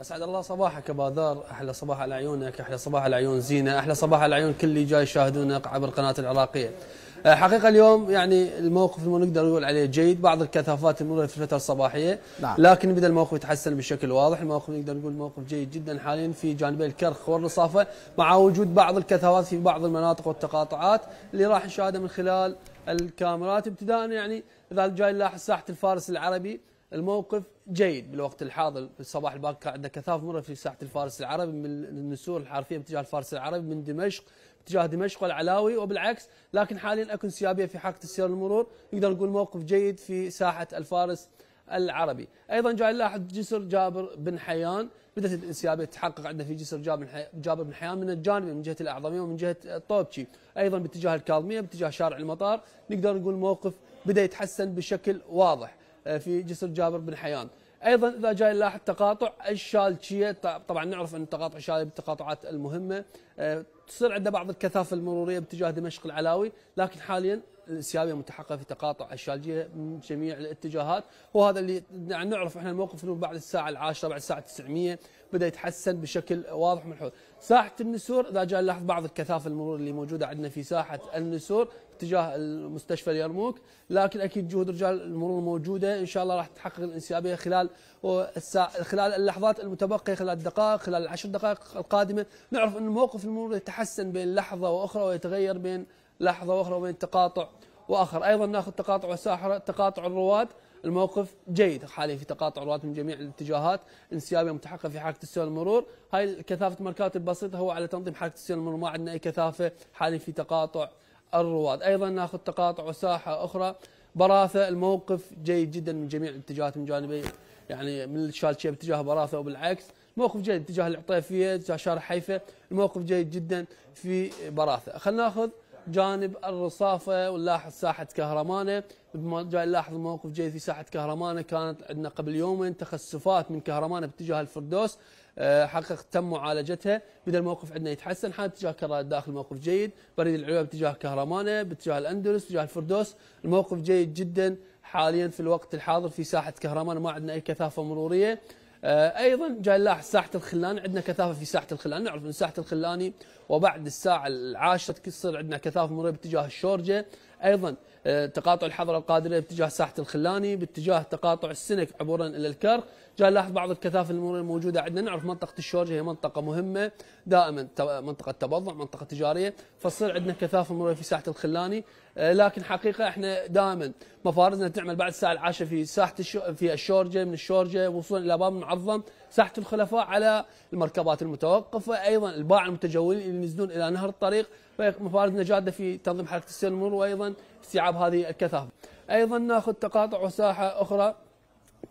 اسعد الله صباحك ابو دار احلى صباح على عيونك احلى صباح على عيون زينه احلى صباح على عيون كل اللي جاي يشاهدونا عبر القناه العراقيه أه، حقيقه اليوم يعني الموقف ما نقدر نقول عليه جيد بعض الكثافات المرة في الفتره الصباحيه نعم. لكن بدا الموقف يتحسن بشكل واضح الموقف نقدر نقول موقف جيد جدا حاليا في جانبي الكرخ والرصافه مع وجود بعض الكثافات في بعض المناطق والتقاطعات اللي راح نشاهدها من خلال الكاميرات ابتداء يعني اذا جاي نلاحظ ساحه الفارس العربي الموقف جيد بالوقت الحاضر في الصباح الباكر عندنا كثافة مرة في ساحة الفارس العربي من النسور الحرفية باتجاه الفارس العربي من دمشق باتجاه دمشق والعلاوي وبالعكس لكن حاليا اكو انسيابية في حركة السير المرور نقدر نقول موقف جيد في ساحة الفارس العربي ايضا جاي نلاحظ جسر جابر بن حيان بدات الانسيابيه تتحقق عندنا في جسر جابر بن حيان من الجانب من جهه الاعظميه ومن جهه طوبشي ايضا باتجاه الكاظميه باتجاه شارع المطار نقدر نقول موقف بدا يتحسن بشكل واضح آه، في جسر جابر بن حيان ايضا اذا جاي نلاحظ تقاطع الشالكيه طبعا نعرف ان تقاطع الشالكيه من التقاطعات المهمه آه، تصير عنده بعض الكثافه المروريه باتجاه دمشق العلاوي لكن حاليا الانسيابيه المتحققه في تقاطع الشالجيه من جميع الاتجاهات وهذا اللي نعرف احنا الموقف انه بعد الساعه العاشرة بعد الساعه 900 بدا يتحسن بشكل واضح ملحوظ ساحه النسور اذا جاء نلاحظ بعض الكثافه المرور اللي موجوده عندنا في ساحه النسور اتجاه مستشفى اليرموك لكن اكيد جهود رجال المرور موجوده ان شاء الله راح تحقق الانسيابيه خلال الساعة خلال اللحظات المتبقيه خلال الدقائق خلال العشر دقائق القادمه نعرف ان موقف المرور يتحسن بين لحظه واخرى ويتغير بين لحظه واخرى بين التقاطع واخر ايضا ناخذ تقاطع الساحره تقاطع الرواد الموقف جيد حاليا في تقاطع الرواد من جميع الاتجاهات انسيابيه متحققه في حركه السير المرور هاي كثافه مركات البسيطه هو على تنظيم حركه السير المرور ما عندنا اي كثافه حاليا في تقاطع الرواد ايضا ناخذ تقاطع وساحه اخرى براثه الموقف جيد جدا من جميع الاتجاهات من جانبي يعني من الشالشيه باتجاه براثه وبالعكس موقف جيد اتجاه العطيفيه اتجاه شارع حيفا الموقف جيد جدا في براثه خلينا ناخذ جانب الرصافه ونلاحظ ساحه كهرمانه مثل ما جاي نلاحظ موقف جيد في ساحه كهرمانه كانت عندنا قبل يومين تخسفات من كهرمانه باتجاه الفردوس آه، حقق تم معالجتها بدا الموقف عندنا يتحسن حال اتجاه كرات داخل موقف جيد بريد العيوب باتجاه كهرمانه باتجاه الاندلس باتجاه الفردوس الموقف جيد جدا حاليا في الوقت الحاضر في ساحه كهرمانه ما عندنا اي كثافه مروريه آه، ايضا جاي نلاحظ ساحه الخلاني عندنا كثافه في ساحه الخلاني نعرف ان ساحه الخلاني وبعد الساعه العاشره تصير عندنا كثافه مروريه باتجاه الشورجه ايضا آه، تقاطع الحضره القادريه باتجاه ساحه الخلاني باتجاه تقاطع السنك عبورا الى الكرخ جاي نلاحظ بعض الكثافه المروريه الموجوده عندنا نعرف منطقه الشورجه هي منطقه مهمه دائما منطقه تبضع منطقه تجاريه فتصير عندنا كثافه مروريه في ساحه الخلاني آه، لكن حقيقه احنا دائما مفارزنا تعمل بعد الساعه العاشره في ساحه الشو في الشورجه من الشورجه وصولا الى باب المعظم ساحه الخلفاء على المركبات المتوقفه ايضا الباعة المتجولين اللي ينزلون الى نهر الطريق فمفارزنا جاده في تنظيم حركه السير وايضا استيعاب هذه الكثافه. ايضا ناخذ تقاطع وساحه اخرى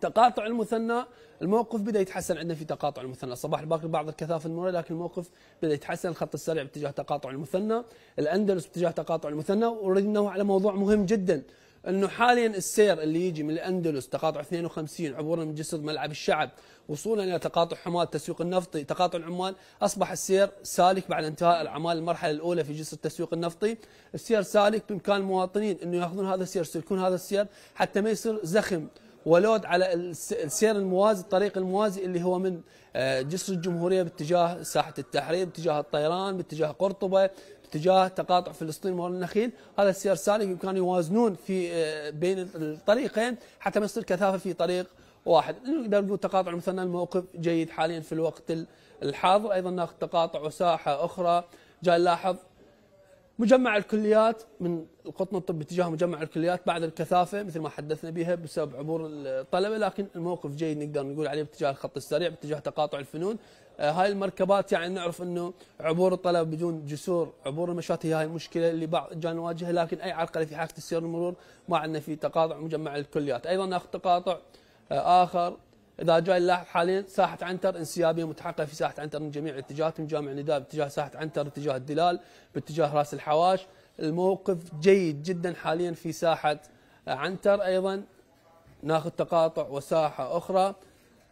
تقاطع المثنى الموقف بدا يتحسن عندنا في تقاطع المثنى صباح الباكر بعض الكثافه المرة لكن الموقف بدا يتحسن الخط السريع باتجاه تقاطع المثنى الاندلس باتجاه تقاطع المثنى انه على موضوع مهم جدا انه حاليا السير اللي يجي من الاندلس تقاطع 52 عبورا من جسر ملعب الشعب وصولا الى تقاطع حماه التسويق النفطي تقاطع العمال اصبح السير سالك بعد انتهاء الاعمال المرحله الاولى في جسر التسويق النفطي السير سالك بامكان المواطنين انه ياخذون هذا السير يسلكون هذا السير حتى ما يصير زخم ولود على السير الموازي الطريق الموازي اللي هو من آه، جسر الجمهورية باتجاه ساحة التحرير باتجاه الطيران باتجاه قرطبة باتجاه تقاطع فلسطين مول النخيل هذا السير سالك وكانوا يوازنون في آه، بين الطريقين حتى ما يصير كثافة في طريق واحد نقدر نقول تقاطع المثنى الموقف جيد حاليا في الوقت الحاضر ايضا ناخذ تقاطع وساحة اخرى جاي نلاحظ مجمع الكليات من القطن الطبي تجاه مجمع الكليات بعد الكثافه مثل ما حدثنا بها بسبب عبور الطلبه لكن الموقف جيد نقدر نقول عليه باتجاه الخط السريع باتجاه تقاطع الفنون آه، هاي المركبات يعني نعرف انه عبور الطلبه بدون جسور عبور المشات هي هاي المشكله اللي بعض جان نواجهها لكن اي عرقله في حركه السير والمرور ما عندنا في تقاطع مجمع الكليات ايضا ناخذ تقاطع آه، اخر اذا جاي اللاعب حاليا ساحه عنتر انسيابيه متحققه في ساحه عنتر من جميع الاتجاهات من جامع نداء باتجاه ساحه عنتر باتجاه الدلال باتجاه راس الحواش الموقف جيد جدا حاليا في ساحه عنتر ايضا ناخذ تقاطع وساحه اخرى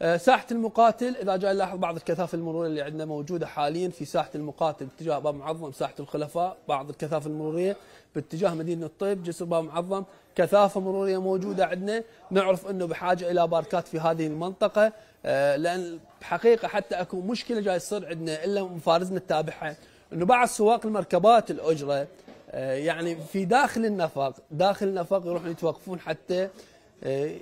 آه، ساحة المقاتل إذا جاي نلاحظ بعض الكثافة المرورية اللي عندنا موجودة حاليا في ساحة المقاتل باتجاه باب معظم ساحة الخلفاء بعض الكثافة المرورية باتجاه مدينة الطيب جسر باب معظم كثافة مرورية موجودة عندنا نعرف أنه بحاجة إلى باركات في هذه المنطقة آه، لأن بحقيقة حتى أكو مشكلة جاي تصير عندنا إلا مفارزنا تتابعها أنه بعض سواق المركبات الأجرة آه، يعني في داخل النفق داخل النفق يروحون يتوقفون حتى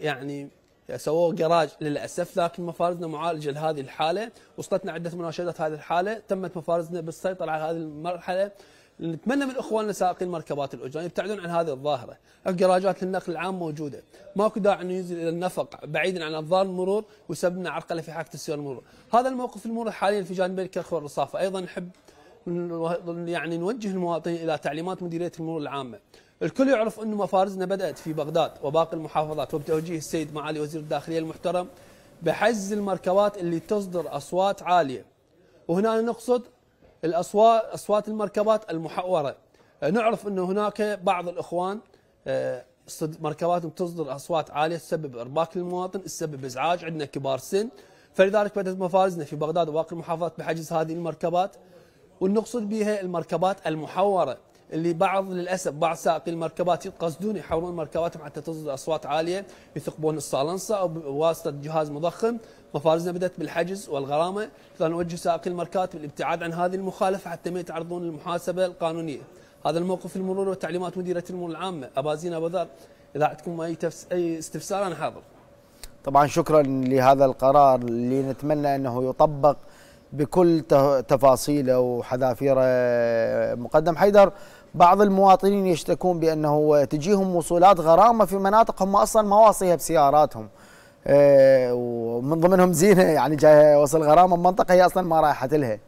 يعني سووه جراج للاسف لكن مفارزنا معالجه لهذه الحاله وصلتنا عده مناشدات هذه الحاله تمت مفارزنا بالسيطره على هذه المرحله نتمنى من اخواننا سائقين المركبات الاجران يبتعدون عن هذه الظاهره، الجراجات للنقل العام موجوده، ماكو داعي انه ينزل الى النفق بعيدا عن انظار المرور ويسبب لنا عرقله في حركه السير المرور، هذا الموقف المرور حاليا في جانب الكرخ والرصافه، ايضا نحب يعني نوجه المواطنين الى تعليمات مديريه المرور العامه، الكل يعرف أن مفارزنا بدأت في بغداد وباقي المحافظات وبتوجيه السيد معالي وزير الداخلية المحترم بحجز المركبات اللي تصدر أصوات عالية وهنا نقصد الأصوات أصوات المركبات المحورة نعرف أن هناك بعض الإخوان آه، مركباتهم تصدر أصوات عالية تسبب إرباك للمواطن تسبب إزعاج عندنا كبار سن فلذلك بدأت مفارزنا في بغداد وباقي المحافظات بحجز هذه المركبات ونقصد بها المركبات المحورة اللي بعض للاسف بعض سائقي المركبات يقصدون يحاولون مركباتهم حتى تصدر اصوات عاليه يثقبون الصالنصه او بواسطه جهاز مضخم مفارزنا بدات بالحجز والغرامه فنوجه سائقي المركبات بالابتعاد عن هذه المخالفه حتى ما يتعرضون للمحاسبه القانونيه هذا الموقف المرور وتعليمات مديره المرور العامه زين ابو ذر اذا عندكم اي اي استفسار انا حاضر طبعا شكرا لهذا القرار اللي نتمنى انه يطبق بكل تفاصيله وحذافيره مقدم حيدر بعض المواطنين يشتكون بأنه تجيهم وصولات غرامة في مناطق هم أصلا ما واصيها بسياراتهم آه، ومن ضمنهم زينة يعني جاي وصل غرامة بمنطقه منطقة هي أصلا ما رايحت لها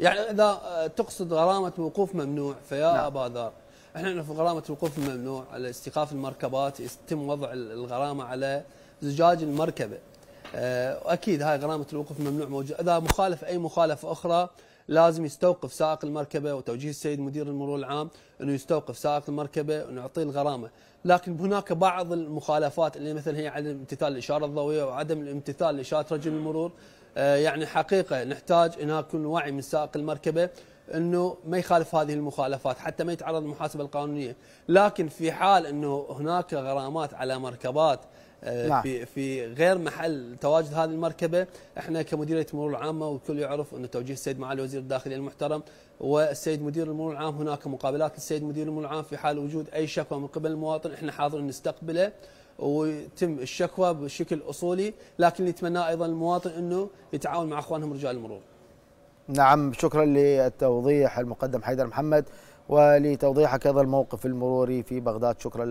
يعني إذا تقصد غرامة وقوف ممنوع فيا نعم. أبا ذر احنا نعرف غرامة الوقوف الممنوع على استيقاف المركبات يتم وضع الغرامة على زجاج المركبة آه، أكيد هاي غرامة الوقوف الممنوع موجودة إذا مخالف أي مخالفة أخرى لازم يستوقف سائق المركبه وتوجيه السيد مدير المرور العام انه يستوقف سائق المركبه ونعطيه الغرامه، لكن هناك بعض المخالفات اللي مثلا هي عدم امتثال الاشاره الضوئيه وعدم الامتثال لاشاره رجل المرور آه، يعني حقيقه نحتاج ان يكون وعي من سائق المركبه انه ما يخالف هذه المخالفات حتى ما يتعرض للمحاسبه القانونيه، لكن في حال انه هناك غرامات على مركبات نعم. في في غير محل تواجد هذه المركبه احنا كمديريه المرور العامه والكل يعرف انه توجيه السيد معالي وزير الداخليه المحترم والسيد مدير المرور العام هناك مقابلات للسيد مدير المرور العام في حال وجود اي شكوى من قبل المواطن احنا حاضرين نستقبله ويتم الشكوى بشكل اصولي لكن نتمنى ايضا المواطن انه يتعاون مع اخوانهم رجال المرور نعم شكرا للتوضيح المقدم حيدر محمد ولتوضيحك هذا الموقف المروري في بغداد شكرا